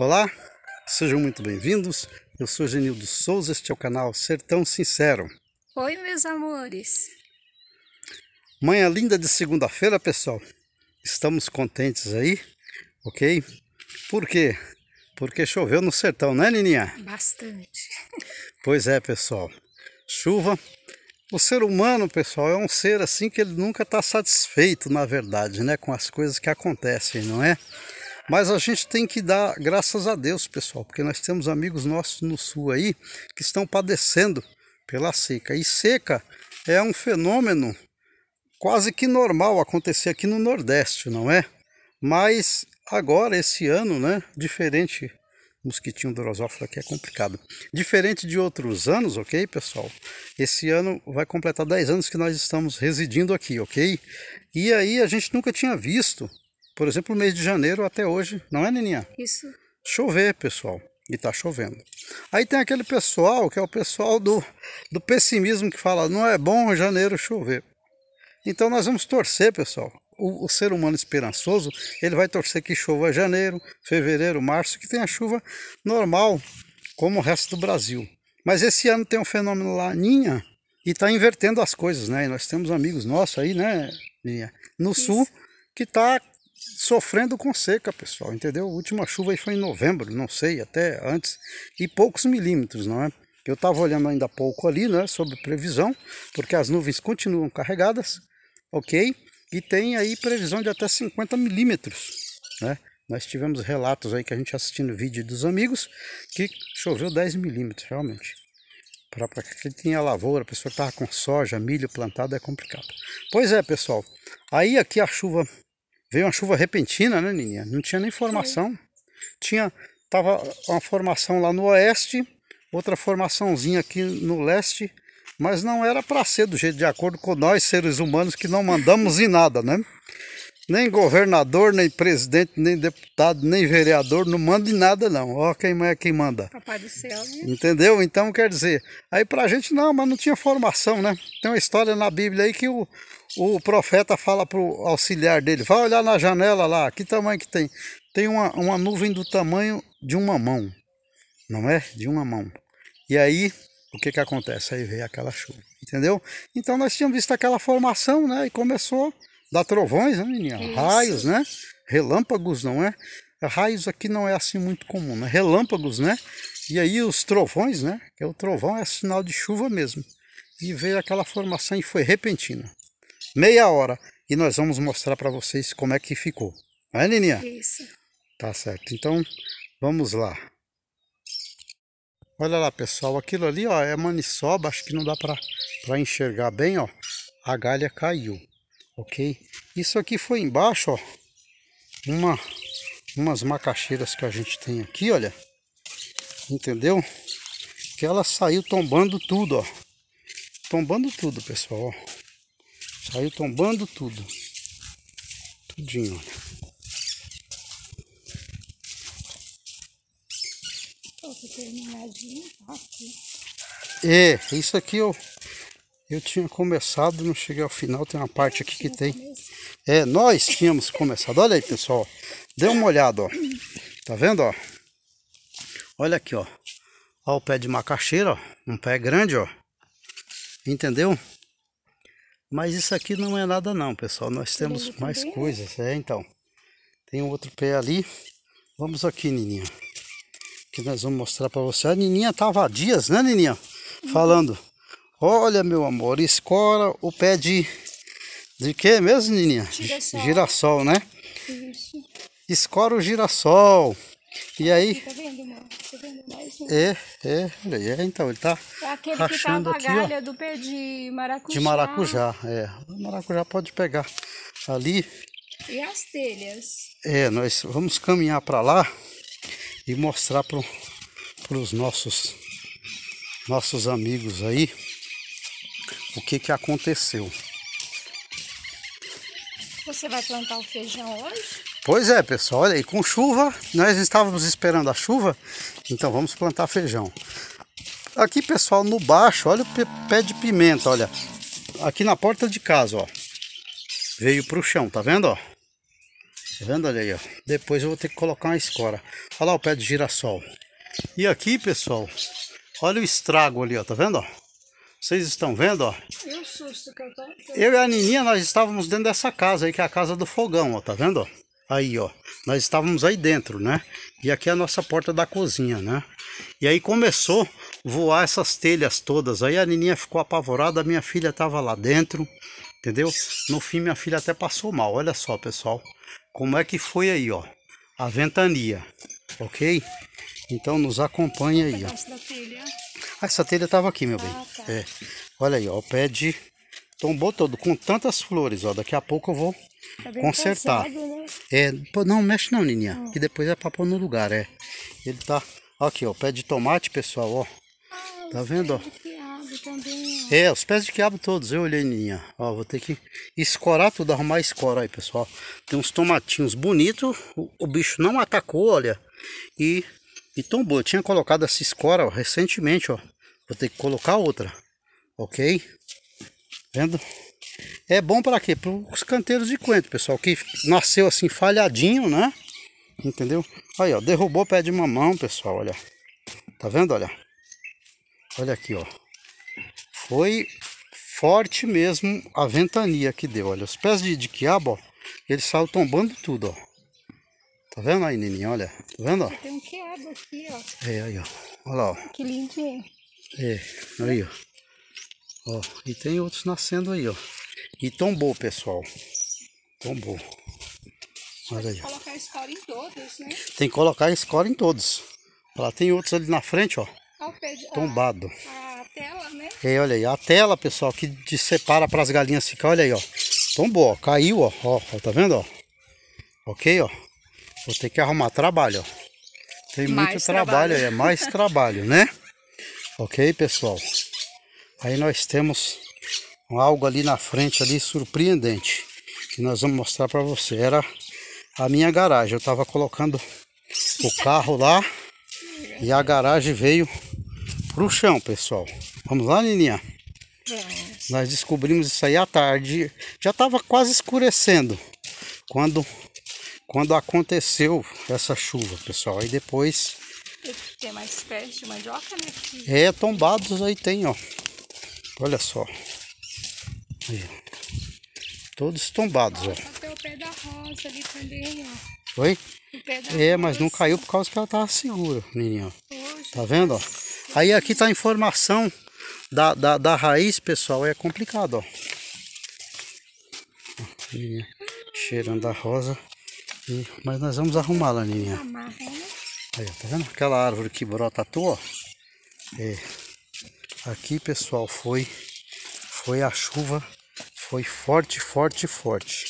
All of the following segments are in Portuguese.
Olá, sejam muito bem-vindos. Eu sou Genildo Souza, este é o canal Sertão Sincero. Oi, meus amores. Manhã linda de segunda-feira, pessoal. Estamos contentes aí, ok? Por quê? Porque choveu no sertão, né, Nininha? Bastante. Pois é, pessoal. Chuva. O ser humano, pessoal, é um ser assim que ele nunca está satisfeito, na verdade, né? Com as coisas que acontecem, não é? Mas a gente tem que dar graças a Deus, pessoal, porque nós temos amigos nossos no sul aí que estão padecendo pela seca. E seca é um fenômeno quase que normal acontecer aqui no Nordeste, não é? Mas agora, esse ano, né, diferente mosquitinho drosófila que é complicado. Diferente de outros anos, ok, pessoal? Esse ano vai completar 10 anos que nós estamos residindo aqui, ok? E aí a gente nunca tinha visto por exemplo, o mês de janeiro até hoje, não é, neninha Isso. Chover, pessoal. E tá chovendo. Aí tem aquele pessoal que é o pessoal do, do pessimismo que fala: não é bom janeiro chover. Então nós vamos torcer, pessoal. O, o, ser humano esperançoso, ele vai torcer que chova janeiro, fevereiro, março, que tenha chuva normal, como o resto do Brasil. Mas esse ano tem um fenômeno lá ninha e está invertendo as coisas, né? E nós temos amigos nossos aí, né, Ninha? No Isso. sul, que está sofrendo com seca, pessoal, entendeu? A última chuva aí foi em novembro, não sei, até antes, e poucos milímetros, não é? Eu estava olhando ainda há pouco ali, né, sobre previsão, porque as nuvens continuam carregadas, ok? E tem aí previsão de até 50 milímetros, né? Nós tivemos relatos aí que a gente assistindo vídeo dos amigos que choveu 10 milímetros, realmente. Para quem tinha lavoura, a pessoa estava com soja, milho plantado, é complicado. Pois é, pessoal. Aí aqui a chuva Veio uma chuva repentina, né, Nininha? Não tinha nem formação. Sim. Tinha, tava uma formação lá no oeste, outra formaçãozinha aqui no leste, mas não era para ser do jeito de acordo com nós, seres humanos, que não mandamos em nada, né? Nem governador, nem presidente, nem deputado, nem vereador, não manda em nada não. Ó quem é quem manda. Papai do céu. Né? Entendeu? Então quer dizer, aí pra gente não, mas não tinha formação, né? Tem uma história na Bíblia aí que o, o profeta fala para o auxiliar dele: vai olhar na janela lá, que tamanho que tem? Tem uma, uma nuvem do tamanho de uma mão, não é? De uma mão. E aí, o que que acontece? Aí veio aquela chuva, entendeu? Então nós tínhamos visto aquela formação, né? E começou dar trovões, né, menina? Isso. Raios, né? Relâmpagos, não é? Raios aqui não é assim muito comum, né? Relâmpagos, né? E aí os trovões, né? Que é o trovão é sinal de chuva mesmo. E veio aquela formação e foi repentina meia hora. E nós vamos mostrar para vocês como é que ficou. Né, é, Nininha? Isso. Tá certo. Então, vamos lá. Olha lá, pessoal. Aquilo ali, ó, é maniçoba. Acho que não dá para enxergar bem, ó. A galha caiu, ok? Isso aqui foi embaixo, ó. Uma, umas macaxeiras que a gente tem aqui, olha. Entendeu? Que ela saiu tombando tudo, ó. Tombando tudo, pessoal, ó. Saiu tombando tudo. Tudinho, olha. Tá é, isso aqui eu, eu tinha começado, não cheguei ao final, tem uma parte aqui que tem. É, nós tínhamos começado. Olha aí, pessoal. Dê uma olhada, ó. Tá vendo, ó? Olha aqui, ó. Ó o pé de macaxeira, ó. Um pé grande, ó. Entendeu? Mas isso aqui não é nada não, pessoal. Nós temos mais né? coisas, é então. Tem um outro pé ali. Vamos aqui, Nininha. Que nós vamos mostrar para você. A Nininha tava há dias, né, Nininha? Uhum. Falando. Olha, meu amor, escora o pé de... De que mesmo, Nininha? Girassol. Girassol, né? Isso. Escora o girassol. E aí. Tá vendo, mano? Tá vendo mais? É, é, olha aí, é, então, ele tá. É aquele rachando que tá a galha ó, do pé de maracujá. De maracujá, é. O maracujá pode pegar ali. E as telhas? É, nós vamos caminhar para lá e mostrar para os nossos, nossos amigos aí o que que aconteceu. Você vai plantar o feijão hoje? Pois é, pessoal, olha aí, com chuva, nós estávamos esperando a chuva, então vamos plantar feijão. Aqui, pessoal, no baixo, olha o pé de pimenta, olha. Aqui na porta de casa, ó. Veio pro chão, tá vendo, ó? Tá vendo, olha aí, ó. Depois eu vou ter que colocar uma escora. Olha lá o pé de girassol. E aqui, pessoal, olha o estrago ali, ó, tá vendo, ó? Vocês estão vendo, ó? Eu, susto, eu e a Nininha, nós estávamos dentro dessa casa aí, que é a casa do fogão, ó, tá vendo, ó? Aí, ó, nós estávamos aí dentro, né? E aqui é a nossa porta da cozinha, né? E aí começou voar essas telhas todas. Aí a Nininha ficou apavorada, minha filha estava lá dentro, entendeu? No fim, minha filha até passou mal. Olha só, pessoal, como é que foi aí, ó, a ventania, ok? Então nos acompanha aí, ó. Ah, essa telha estava aqui, meu ah, bem. Tá. É. Olha aí, ó, o pé de Tombou todo, com tantas flores, ó. Daqui a pouco eu vou tá consertar. Cansado, né? É, não mexe não, Nininha. Ah. Que depois é pra pôr no lugar, é. Ele tá. Aqui, ó, pé de tomate, pessoal, ó. Ah, tá vendo, ó? Também, ó? É, os pés de quiabo todos, eu olhei, Nininha. Ó, vou ter que escorar tudo, arrumar escora aí, pessoal. Tem uns tomatinhos bonitos. O, o bicho não atacou, olha. E, e tombou. Eu tinha colocado essa escora ó, recentemente, ó. Vou ter que colocar outra, ok? Vendo? É bom para quê? Para os canteiros de coentro, pessoal, que nasceu assim falhadinho, né? Entendeu? Aí, ó, derrubou o pé de mamão, pessoal, olha. Tá vendo, olha? Olha aqui, ó. Foi forte mesmo a ventania que deu, olha. Os pés de, de quiabo, ó, eles saiu tombando tudo, ó. Tá vendo aí, neninha? Olha. Tá vendo, ó? Tem um quiabo aqui, ó. É, aí, ó. Olha lá, ó. Que lindinho. É, aí, ó. Ó, e tem outros nascendo aí, ó. E tombou, pessoal. Tombou. Olha aí. Tem que colocar a em todos, né? Tem que colocar a em todos. Lá tem outros ali na frente, ó. tombado. A, a, tela, né? E é, olha aí, a tela, pessoal, que te separa para as galinhas ficar, olha aí, ó. Tombou, ó, caiu, ó, ó, tá vendo, ó? Ok, ó. Vou ter que arrumar trabalho, ó. Tem mais muito trabalho, é trabalho é mais trabalho, né? Ok, pessoal? Aí nós temos algo ali na frente ali surpreendente que nós vamos mostrar para você. Era a minha garagem. Eu estava colocando o carro lá e a garagem veio pro chão, pessoal. Vamos lá, Nininha? Vamos. Nós descobrimos isso aí à tarde. Já estava quase escurecendo quando quando aconteceu essa chuva, pessoal. Aí depois tem mais pés de mandioca, né? É, tombados aí tem, ó. Olha só. Aí. Todos tombados, Nossa, ó. Tem o pé da rosa ali também, ó. Oi? é, mas não caiu por causa que ela tava segura, menino. Tá vendo, ó? Aí aqui tá a informação da, da, da raiz, pessoal. É complicado, ó. Lininha, cheirando a rosa. E, mas nós vamos arrumá-la, Lininha. Né? Aí, tá vendo? Aquela árvore que brota à toa. É. Aqui, pessoal, foi foi a chuva, foi forte, forte, forte.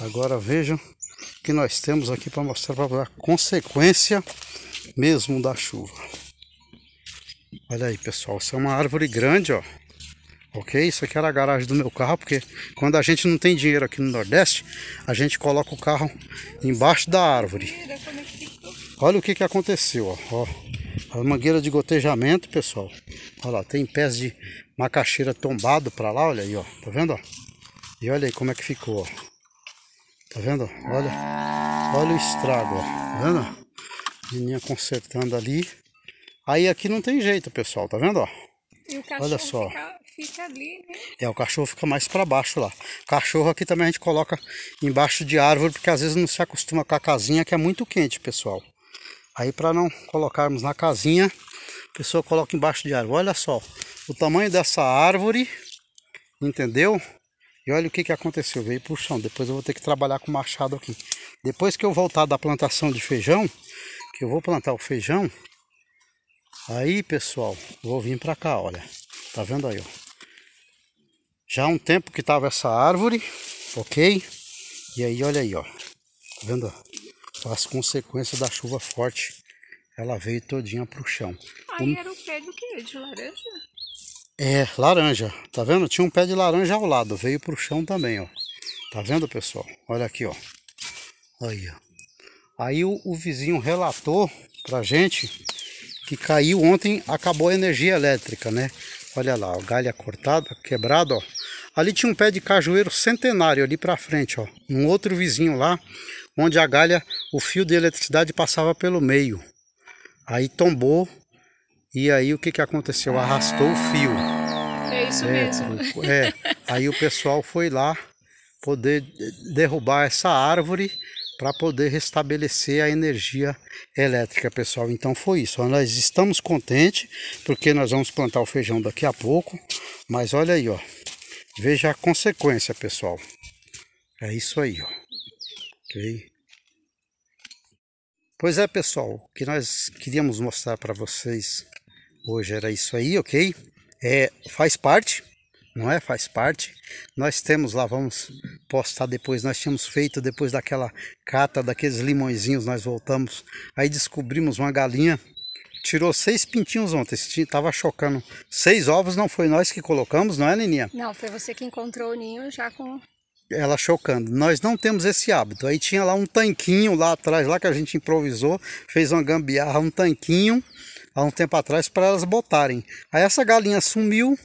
Agora vejam o que nós temos aqui para mostrar para a consequência mesmo da chuva. Olha aí, pessoal, isso é uma árvore grande, ó. Ok? Isso aqui era a garagem do meu carro, porque quando a gente não tem dinheiro aqui no Nordeste, a gente coloca o carro embaixo da árvore. Olha o que, que aconteceu, ó. ó. A mangueira de gotejamento, pessoal. Olha lá, tem pés de macaxeira tombado pra lá, olha aí, ó. Tá vendo, ó? E olha aí como é que ficou, ó. Tá vendo? Olha, olha o estrago, ó. Tá vendo? Menininha consertando ali. Aí aqui não tem jeito, pessoal, tá vendo, ó? E o cachorro olha só. Fica, fica ali, né? É, o cachorro fica mais para baixo lá. Cachorro aqui também a gente coloca embaixo de árvore, porque às vezes não se acostuma com a casinha que é muito quente, pessoal. Aí para não colocarmos na casinha, a pessoa coloca embaixo de árvore. Olha só o tamanho dessa árvore, entendeu? E olha o que, que aconteceu, veio para o chão. Depois eu vou ter que trabalhar com machado aqui. Depois que eu voltar da plantação de feijão, que eu vou plantar o feijão, aí pessoal, vou vir para cá, olha. Tá vendo aí, ó. Já há um tempo que tava essa árvore, ok? E aí, olha aí, ó. Tá vendo? as consequências da chuva forte, ela veio todinha pro chão. Aí um... era o pé do que? De laranja? É, laranja. Tá vendo? Tinha um pé de laranja ao lado, veio pro chão também, ó. Tá vendo, pessoal? Olha aqui, ó. Aí, ó. Aí o, o vizinho relatou pra gente que caiu ontem, acabou a energia elétrica, né? Olha lá, ó, galha cortada, quebrada, ó. Ali tinha um pé de cajueiro centenário ali para frente, ó. Um outro vizinho lá, onde a galha, o fio de eletricidade passava pelo meio. Aí tombou e aí o que que aconteceu? Arrastou o fio. É isso é, mesmo. É. Aí o pessoal foi lá poder derrubar essa árvore para poder restabelecer a energia elétrica, pessoal. Então foi isso. Nós estamos contentes porque nós vamos plantar o feijão daqui a pouco. Mas olha aí, ó. Veja a consequência, pessoal. É isso aí, ó. Ok? Pois é, pessoal. O que nós queríamos mostrar para vocês hoje era isso aí, ok? É, faz parte, não é? Faz parte. Nós temos lá, vamos postar depois, nós tínhamos feito depois daquela cata, daqueles limõezinhos, nós voltamos. Aí descobrimos uma galinha tirou seis pintinhos ontem, tava chocando. Seis ovos não foi nós que colocamos, não é, Neninha? Não, foi você que encontrou o ninho já com... Ela chocando. Nós não temos esse hábito. Aí tinha lá um tanquinho lá atrás, lá que a gente improvisou, fez uma gambiarra, um tanquinho, há um tempo atrás, para elas botarem. Aí essa galinha sumiu,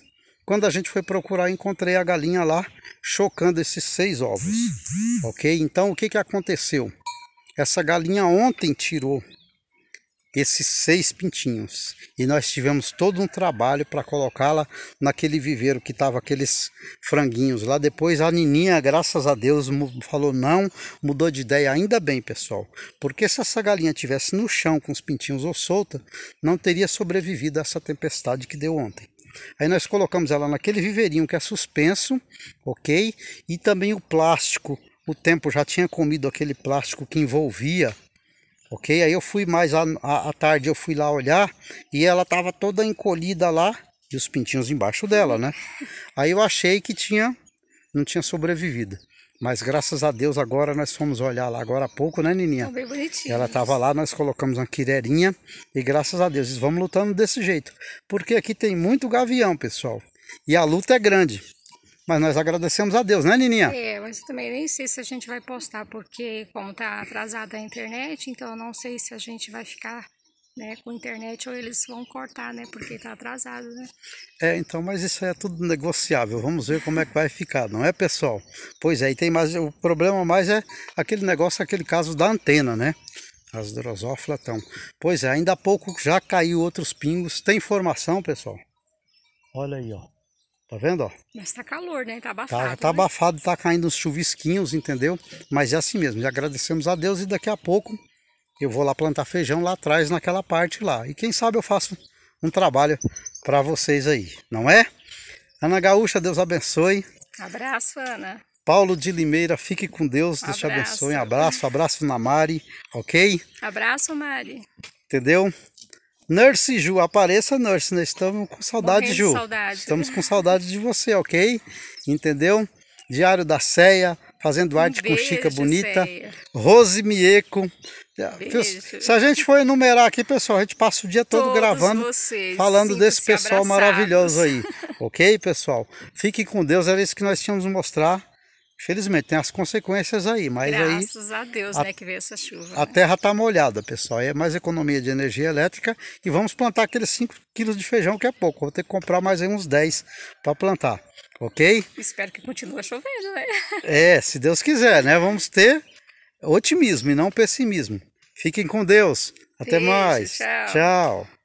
quando a gente foi procurar, encontrei a galinha lá chocando esses seis ovos. Ok? Então o que, que aconteceu? Essa galinha ontem tirou esses seis pintinhos. E nós tivemos todo um trabalho para colocá-la naquele viveiro que tava aqueles franguinhos lá. Depois a Nininha, graças a Deus, falou não, mudou de ideia. Ainda bem, pessoal, porque se essa galinha tivesse no chão com os pintinhos ou solta, não teria sobrevivido a essa tempestade que deu ontem. Aí nós colocamos ela naquele viveirinho que é suspenso, ok? E também o plástico. O tempo já tinha comido aquele plástico que envolvia ok? Aí eu fui mais à, à tarde, eu fui lá olhar e ela tava toda encolhida lá e os pintinhos embaixo dela, né? Aí eu achei que tinha, não tinha sobrevivido. Mas graças a Deus agora nós fomos olhar lá agora há pouco, né, Nininha? Tá bem bonitinho. Ela estava lá, nós colocamos uma quirerinha e graças a Deus vamos lutando desse jeito. Porque aqui tem muito gavião, pessoal. E a luta é grande. Mas nós agradecemos a Deus, né, Nininha? É, mas também nem sei se a gente vai postar, porque como tá atrasada a internet, então não sei se a gente vai ficar né, com internet ou eles vão cortar, né, porque tá atrasado, né? É, então, mas isso é tudo negociável. Vamos ver como é que vai ficar, não é, pessoal? Pois é, e tem mais o problema mais é aquele negócio, aquele caso da antena, né? As drosófilas estão. Pois é, ainda há pouco já caiu outros pingos. Tem informação, pessoal? Olha aí, ó. Tá vendo, ó? Mas tá calor, né? Tá, tá abafado. Tá, tá né? abafado, tá caindo uns chuvisquinhos, entendeu? Mas é assim mesmo, já agradecemos a Deus e daqui a pouco eu vou lá plantar feijão lá atrás, naquela parte lá. E quem sabe eu faço um trabalho para vocês aí, não é? Ana Gaúcha, Deus abençoe. Abraço, Ana. Paulo de Limeira, fique com Deus, um Deus te abençoe. abraço, abraço na Mari, ok? Abraço, Mari. Entendeu? Nurse Ju, apareça Nurse, nós né? estamos com saudade Morrendo Ju. Saudade. Estamos com saudade de você, ok? Entendeu? Diário da Ceia, fazendo um arte beijo, com Chica Bonita, Ceia. Rose Mieco. Ah, beijo. Se a gente for enumerar aqui, pessoal, a gente passa o dia todo Todos gravando, vocês, falando desse pessoal abraçados. maravilhoso aí, ok, pessoal? Fique com Deus, era isso que nós tínhamos mostrar Felizmente tem as consequências aí, mas Graças aí. Graças a Deus, a, né, que veio essa chuva. A né? terra está molhada, pessoal. É mais economia de energia elétrica e vamos plantar aqueles 5 quilos de feijão que é pouco. Vou ter que comprar mais uns 10 para plantar, ok? Espero que continue chovendo, né? É, se Deus quiser, né? Vamos ter otimismo e não pessimismo. Fiquem com Deus. Até mais. tchau. tchau.